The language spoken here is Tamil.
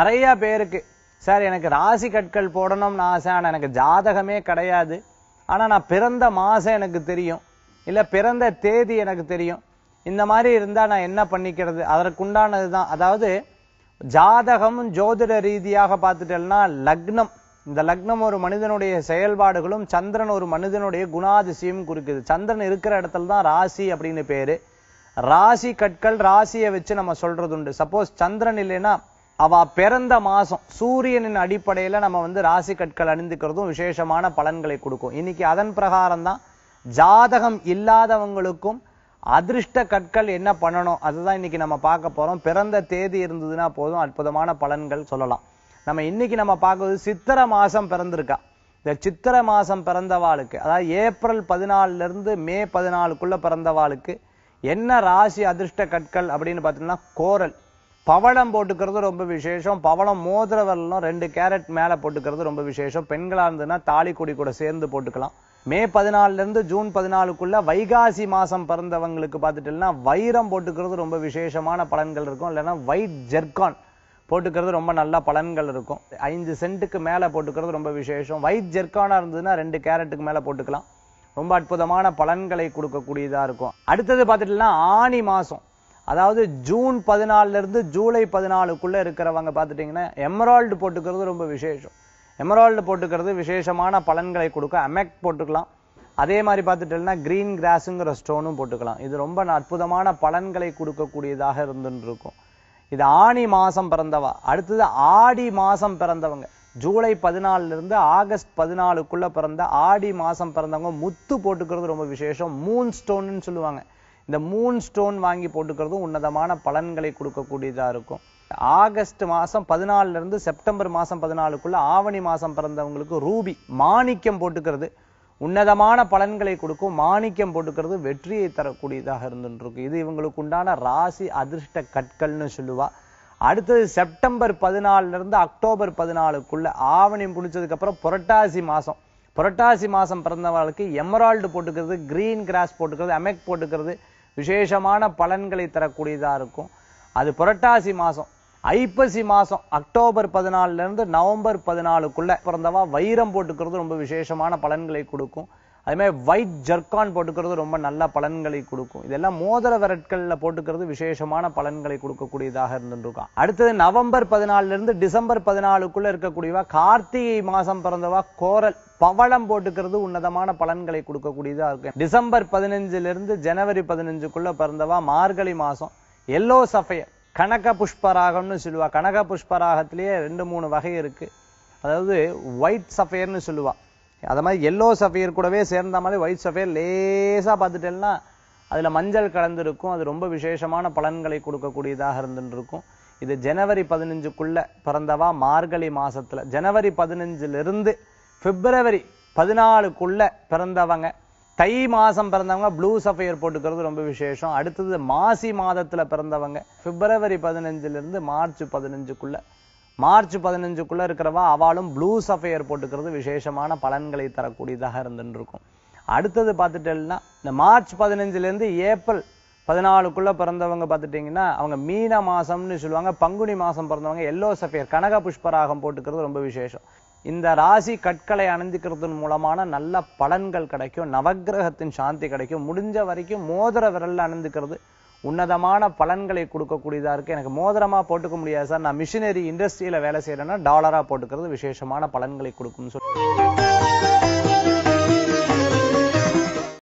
நிறைய பேருக்கு சார் எனக்கு ராசி கற்கள் போடணும்னு ஆசை ஆனால் எனக்கு ஜாதகமே கிடையாது ஆனால் நான் பிறந்த மாதம் எனக்கு தெரியும் இல்லை பிறந்த தேதி எனக்கு தெரியும் இந்த மாதிரி இருந்தால் நான் என்ன பண்ணிக்கிறது அதற்குண்டானது தான் அதாவது ஜாதகமும் ஜோதிட ரீதியாக பார்த்துட்டேன்னா லக்னம் இந்த லக்னம் ஒரு மனிதனுடைய செயல்பாடுகளும் சந்திரன் ஒரு மனிதனுடைய குணாதிசயம் குறிக்குது சந்திரன் இருக்கிற இடத்துல தான் ராசி அப்படின்னு பேர் ராசி கற்கள் ராசியை வச்சு நம்ம சொல்றது உண்டு சப்போஸ் சந்திரன் இல்லைன்னா அவா பிறந்த மாசம் சூரியனின் அடிப்படையில் நம்ம வந்து ராசி கற்கள் அணிந்துக்கிறதும் விசேஷமான பலன்களை கொடுக்கும் இன்னைக்கு அதன் பிரகாரம் தான் ஜாதகம் இல்லாதவங்களுக்கும் அதிர்ஷ்ட கற்கள் என்ன பண்ணணும் அதுதான் இன்னைக்கு நம்ம பார்க்க போறோம் பிறந்த தேதி இருந்ததுன்னா போதும் அற்புதமான பலன்கள் சொல்லலாம் நம்ம இன்னைக்கு நம்ம பார்க்கறது சித்திர மாசம் பிறந்திருக்கா இந்த சித்திர மாசம் பிறந்தவாளுக்கு அதாவது ஏப்ரல் பதினாலுல இருந்து மே பதினாலுக்குள்ள பிறந்தவாளுக்கு என்ன ராசி அதிர்ஷ்ட கற்கள் அப்படின்னு பார்த்தீங்கன்னா கோரல் பவளம் போட்டுக்கிறது ரொம்ப விசேஷம் பவளம் மோதிரவெல்லாம் ரெண்டு கேரட் மேலே போட்டுக்கிறது ரொம்ப விசேஷம் பெண்களாக இருந்ததுன்னா தாலி கொடி கூட சேர்ந்து போட்டுக்கலாம் மே பதினாலிருந்து ஜூன் பதினாலுக்குள்ள வைகாசி மாதம் பிறந்தவங்களுக்கு பார்த்துட்டுன்னா வைரம் போட்டுக்கிறது ரொம்ப விசேஷமான பலன்கள் இருக்கும் இல்லைன்னா வைட் ஜெர்கான் போட்டுக்கிறது ரொம்ப நல்ல பலன்கள் இருக்கும் ஐந்து சென்ட்டுக்கு மேலே போட்டுக்கிறது ரொம்ப விசேஷம் வைட் ஜெர்கானாக இருந்ததுன்னா ரெண்டு கேரட்டுக்கு மேலே போட்டுக்கலாம் ரொம்ப அற்புதமான பலன்களை கொடுக்கக்கூடியதாக இருக்கும் அடுத்தது பார்த்துட்டுன்னா ஆணி மாதம் அதாவது ஜூன் பதினாலிருந்து ஜூலை பதினாலுக்குள்ளே இருக்கிறவங்க பார்த்துட்டிங்கன்னா எமரால்டு போட்டுக்கிறது ரொம்ப விசேஷம் எமரால்டு போட்டுக்கிறது விசேஷமான பலன்களை கொடுக்க அமெக் போட்டுக்கலாம் அதே மாதிரி பார்த்துட்டோம்னா கிரீன் கிராஸுங்கிற ஸ்டோனும் போட்டுக்கலாம் இது ரொம்ப அற்புதமான பலன்களை கொடுக்கக்கூடியதாக இருந்துருக்கும் இது ஆணி மாதம் பிறந்தவா அடுத்தது ஆடி மாதம் பிறந்தவங்க ஜூலை பதினாலிருந்து ஆகஸ்ட் பதினாலுக்குள்ளே பிறந்த ஆடி மாதம் பிறந்தவங்க முத்து போட்டுக்கிறது ரொம்ப விசேஷம் மூன் ஸ்டோன்னு சொல்லுவாங்க இந்த மூன் ஸ்டோன் வாங்கி போட்டுக்கிறதும் உன்னதமான பலன்களை கொடுக்கக்கூடியதாக இருக்கும் ஆகஸ்ட் மாதம் பதினாலிருந்து செப்டம்பர் மாதம் பதினாலுக்குள்ள ஆவணி மாதம் பிறந்தவங்களுக்கு ரூபி மாணிக்கம் போட்டுக்கிறது உன்னதமான பலன்களை கொடுக்கும் மாணிக்கம் போட்டுக்கிறது வெற்றியை தரக்கூடியதாக இருந்துருக்கு இது இவங்களுக்கு உண்டான ராசி அதிர்ஷ்ட கற்கள்னு சொல்லுவா அடுத்தது செப்டம்பர் பதினாலிருந்து அக்டோபர் பதினாலுக்குள்ள ஆவணி முடிச்சதுக்கப்புறம் புரட்டாசி மாதம் புரட்டாசி மாதம் பிறந்தவர்களுக்கு எமரால்டு போட்டுக்கிறது கிரீன் கிராஸ் போட்டுக்கிறது அமெக் போட்டுக்கிறது விசேஷமான பலன்களை தரக்கூடியதாக இருக்கும் அது புரட்டாசி மாதம் ஐப்பசி மாதம் அக்டோபர் பதினாலிருந்து நவம்பர் பதினாலுக்குள்ளே பிறந்தவா வைரம் போட்டுக்கிறது ரொம்ப விசேஷமான பலன்களை கொடுக்கும் அது மாதிரி ஒயிட் ஜர்கான் போட்டுக்கிறது ரொம்ப நல்ல பலன்களை கொடுக்கும் இதெல்லாம் மோதிர விரட்களில் போட்டுக்கிறது விசேஷமான பலன்களை கொடுக்கக்கூடியதாக இருந்துருக்கும் அடுத்தது நவம்பர் பதினாலிருந்து டிசம்பர் பதினாலுக்குள்ளே இருக்கக்கூடியவா கார்த்திகை மாதம் பிறந்தவா கோரல் பவளம் போட்டுக்கிறது உன்னதமான பலன்களை கொடுக்கக்கூடியதாக இருக்கும் டிசம்பர் பதினஞ்சிலிருந்து ஜனவரி பதினஞ்சுக்குள்ளே பிறந்தவா மார்கழி மாதம் எல்லோ சஃபையர் கனக புஷ்பராகம்னு சொல்லுவா கனக புஷ்பராகத்திலேயே ரெண்டு மூணு வகை இருக்கு அதாவது ஒயிட் சஃபையர்னு சொல்லுவாள் அது மாதிரி எல்லோ சஃபையர் கூடவே சேர்ந்த மாதிரி ஒயிட் சஃபையர் லேசாக பார்த்துட்டேன்னா அதில் மஞ்சள் கலந்துருக்கும் அது ரொம்ப விசேஷமான பலன்களை கொடுக்கக்கூடியதாக இருந்துருக்கும் இது ஜனவரி பதினஞ்சுக்குள்ளே பிறந்தவா மார்கழி மாதத்தில் ஜனவரி பதினஞ்சிலிருந்து பிப்ரவரி பதினாலுக்குள்ளே பிறந்தவங்க தை மாதம் பிறந்தவங்க ப்ளூ சஃபையர் போட்டுக்கிறது ரொம்ப விசேஷம் அடுத்தது மாசி மாதத்தில் பிறந்தவங்க பிப்ரவரி பதினஞ்சிலிருந்து மார்ச் பதினஞ்சுக்குள்ளே மார்ச் பதினஞ்சுக்குள்ளே இருக்கிறவா அவளும் ப்ளூ சஃபையர் போட்டுக்கிறது விசேஷமான பலன்களை தரக்கூடியதாக இருக்கும் அடுத்தது பார்த்துட்டேன்னா இந்த மார்ச் பதினஞ்சுலேருந்து ஏப்ரல் பதினாலுக்குள்ளே பிறந்தவங்க பார்த்துட்டிங்கன்னா அவங்க மீன மாதம்னு சொல்லுவாங்க பங்குனி மாதம் பிறந்தவங்க எல்லோ சஃபையர் கனக புஷ்பராகம் போட்டுக்கிறது ரொம்ப விசேஷம் இந்த ராசி கற்களை அணிஞ்சிக்கிறதன் மூலமான நல்ல பலன்கள் கிடைக்கும் நவகிரகத்தின் சாந்தி கிடைக்கும் முடிஞ்ச வரைக்கும் மோதிர விரலில் அணிந்துக்கிறது உன்னதமான பலன்களை கொடுக்கக்கூடியதாக இருக்குது எனக்கு மோதிரமாக போட்டுக்க முடியாது சார் நான் மிஷினரி இண்டஸ்ட்ரியில் வேலை செய்கிறேன்னா டாலராக போட்டுக்கிறது விசேஷமான பலன்களை கொடுக்கும்னு சொல்லி